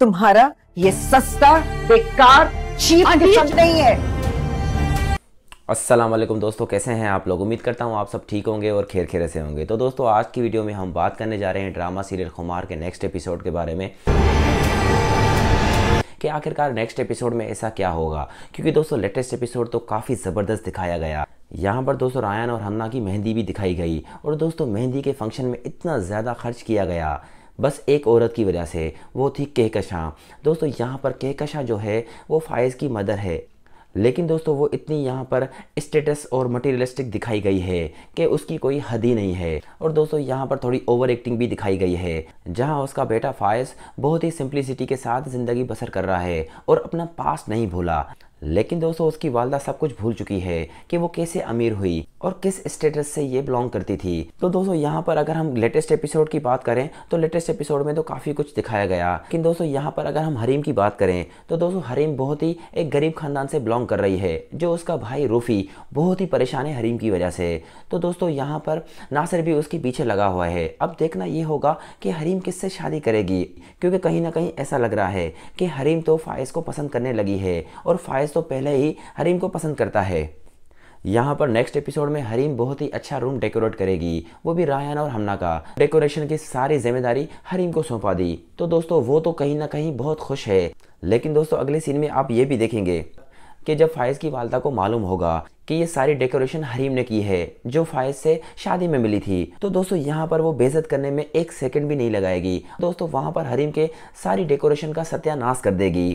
तुम्हारा ये सस्ता बेकार चीप नहीं है असलम दोस्तों कैसे हैं आप लोग उम्मीद करता हूं आप सब ठीक होंगे और खेर खेरे से होंगे तो दोस्तों आज की वीडियो में हम बात करने जा रहे हैं ड्रामा सीरियल खुमार के नेक्स्ट एपिसोड के बारे में कि आखिरकार नेक्स्ट एपिसोड में ऐसा क्या होगा क्योंकि दोस्तों लेटेस्ट एपिसोड तो काफ़ी ज़बरदस्त दिखाया गया यहाँ पर दोस्तों रायन और हन्ना की मेहंदी भी दिखाई गई और दोस्तों मेहंदी के फंक्शन में इतना ज़्यादा खर्च किया गया बस एक औरत की वजह से वो थी कहकशां दोस्तों यहाँ पर कहकशां जो है वो फायज़ की मदर है लेकिन दोस्तों वो इतनी यहाँ पर स्टेटस और मटेरियलिस्टिक दिखाई गई है कि उसकी कोई हद ही नहीं है और दोस्तों यहाँ पर थोड़ी ओवर एक्टिंग भी दिखाई गई है जहाँ उसका बेटा फायस बहुत ही सिंप्लिसिटी के साथ ज़िंदगी बसर कर रहा है और अपना पास्ट नहीं भूला लेकिन दोस्तों उसकी वालदा सब कुछ भूल चुकी है कि वो कैसे अमीर हुई और किस स्टेटस से ये बिलोंग करती थी तो दोस्तों यहाँ पर अगर हम लेटेस्ट एपिसोड की बात करें तो लेटेस्ट एपिसोड में तो काफ़ी कुछ दिखाया गया लेकिन दोस्तों यहाँ पर अगर हम हरीम की बात करें तो दोस्तों हरीम बहुत ही एक गरीब खानदान से बिलोंग कर रही है जो उसका भाई रूफ़ी बहुत ही परेशान है हरीम की वजह से तो दोस्तों यहाँ पर नासिर भी उसके पीछे लगा हुआ है अब देखना ये होगा कि हरीम किससे शादी करेगी क्योंकि कहीं ना कहीं ऐसा लग रहा है कि हरीम तो फाइज़ को पसंद करने लगी है और फायज मैच तो पहले ही हरीम को पसंद करता है यहाँ पर नेक्स्ट एपिसोड में हरीम बहुत ही अच्छा रूम डेकोरेट करेगी वो भी रायन और हमना का डेकोरेशन की सारी जिम्मेदारी हरीम को सौंपा दी तो दोस्तों वो तो कहीं ना कहीं बहुत खुश है लेकिन दोस्तों अगले सीन में आप ये भी देखेंगे कि जब फायज की वालदा को मालूम होगा कि ये सारी डेकोरेशन हरीम ने की है जो फायज से शादी में मिली थी तो दोस्तों यहाँ पर वो बेजत करने में एक सेकंड भी नहीं लगाएगी दोस्तों वहाँ पर हरीम के सारी डेकोरेशन का सत्यानाश कर देगी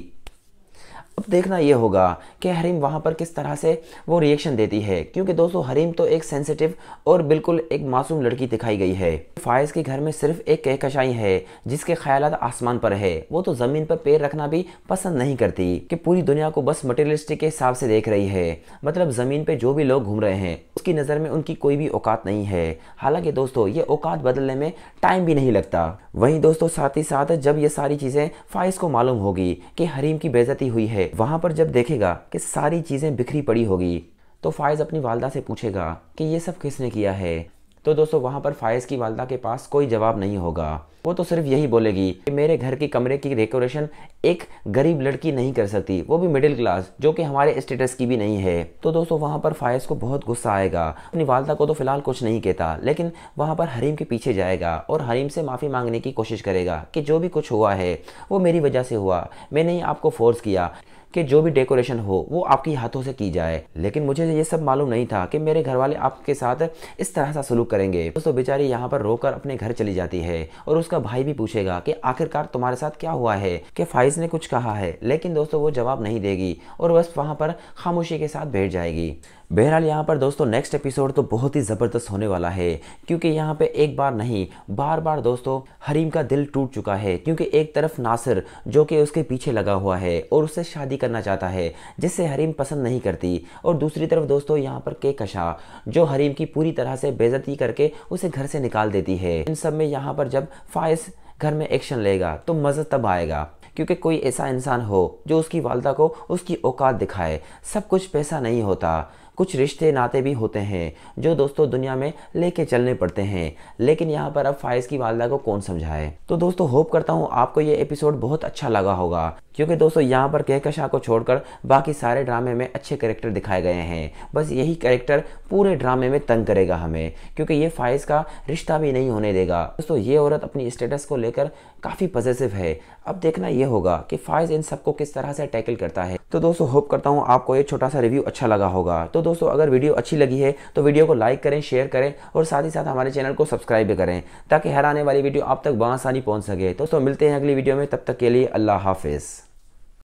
अब देखना ये होगा कि हरीम वहाँ पर किस तरह से वो रिएक्शन देती है क्योंकि दोस्तों हरीम तो एक सेंसिटिव और बिल्कुल एक मासूम लड़की दिखाई गई है फायज़ के घर में सिर्फ एक कहकशाई है जिसके ख्याल आसमान पर है वो तो ज़मीन पर पैर रखना भी पसंद नहीं करती कि पूरी दुनिया को बस मटेरियलिस्टिक के हिसाब से देख रही है मतलब ज़मीन पर जो भी लोग घूम रहे हैं उसकी नज़र में उनकी कोई भी औकात नहीं है हालांकि दोस्तों ये औकात बदलने में टाइम भी नहीं लगता वहीं दोस्तों साथ ही साथ जब ये सारी चीज़ें फायज़ को मालूम होगी कि हरीम की बेजती हुई है वहाँ पर जब देखेगा कि सारी चीज़ें बिखरी पड़ी होगी तो फायज़ अपनी वालदा से पूछेगा कि ये सब किसने किया है तो दोस्तों वहाँ पर फायज़ की वालदा के पास कोई जवाब नहीं होगा वो तो सिर्फ यही बोलेगी कि मेरे घर के कमरे की डेकोरेशन एक गरीब लड़की नहीं कर सकती वो भी मिडिल क्लास जो कि हमारे स्टेटस की भी नहीं है तो दोस्तों वहाँ पर फायज़ को बहुत गुस्सा आएगा अपनी वालदा को तो फिलहाल कुछ नहीं कहता लेकिन वहाँ पर हरीम के पीछे जाएगा और हरीम से माफ़ी मांगने की कोशिश करेगा कि जो भी कुछ हुआ है वो मेरी वजह से हुआ मैंने ही आपको फोर्स किया कि जो भी डेकोरेशन हो वो आपके हाथों से की जाए लेकिन मुझे ये सब मालूम नहीं था कि मेरे घर वाले आपके साथ इस तरह सा सलूक करेंगे दोस्तों बेचारी यहाँ पर रोकर अपने घर चली जाती है और उसका भाई भी पूछेगा कि आखिरकार तुम्हारे साथ क्या हुआ है कि फाइज ने कुछ कहा है लेकिन दोस्तों वो जवाब नहीं देगी और बस वहाँ पर खामोशी के साथ बैठ जाएगी बहरहाल यहाँ पर दोस्तों नेक्स्ट एपिसोड तो बहुत ही ज़बरदस्त होने वाला है क्योंकि यहाँ पे एक बार नहीं बार बार दोस्तों हरीम का दिल टूट चुका है क्योंकि एक तरफ नासिर जो कि उसके पीछे लगा हुआ है और उससे शादी करना चाहता है जिससे हरीम पसंद नहीं करती और दूसरी तरफ दोस्तों यहाँ पर केकशा जो हरीम की पूरी तरह से बेजती करके उसे घर से निकाल देती है इन सब में यहाँ पर जब फायस घर में एक्शन लेगा तो मज़ा तब आएगा क्योंकि कोई ऐसा इंसान हो जो उसकी वालदा को उसकी औकात दिखाए सब कुछ पैसा नहीं होता कुछ रिश्ते नाते भी होते हैं जो दोस्तों दुनिया में लेके चलने पड़ते हैं लेकिन यहाँ पर अब फाइज की वालदा को कौन समझाए तो दोस्तों होप करता हूँ आपको ये एपिसोड बहुत अच्छा लगा होगा क्योंकि दोस्तों यहाँ पर कहकशाह को छोड़कर बाकी सारे ड्रामे में अच्छे करेक्टर दिखाए गए हैं बस यही कैरेक्टर पूरे ड्रामे में तंग करेगा हमें क्योंकि ये फाइज का रिश्ता भी नहीं होने देगा दोस्तों ये औरत अपनी स्टेटस को लेकर काफ़ी पॉजिटिव है अब देखना यह होगा कि फाइज इन सबको किस तरह से टैकल करता है तो दोस्तों होप करता हूँ आपको ये छोटा सा रिव्यू अच्छा लगा होगा तो दोस्तों अगर वीडियो अच्छी लगी है तो वीडियो को लाइक करें शेयर करें और साथ ही साथ हमारे चैनल को सब्सक्राइब भी करें ताकि हर आने वाली वीडियो आप तक बसानी पहुँच सके दोस्तों मिलते हैं अगली वीडियो में तब तक के लिए अल्लाह हाफिज़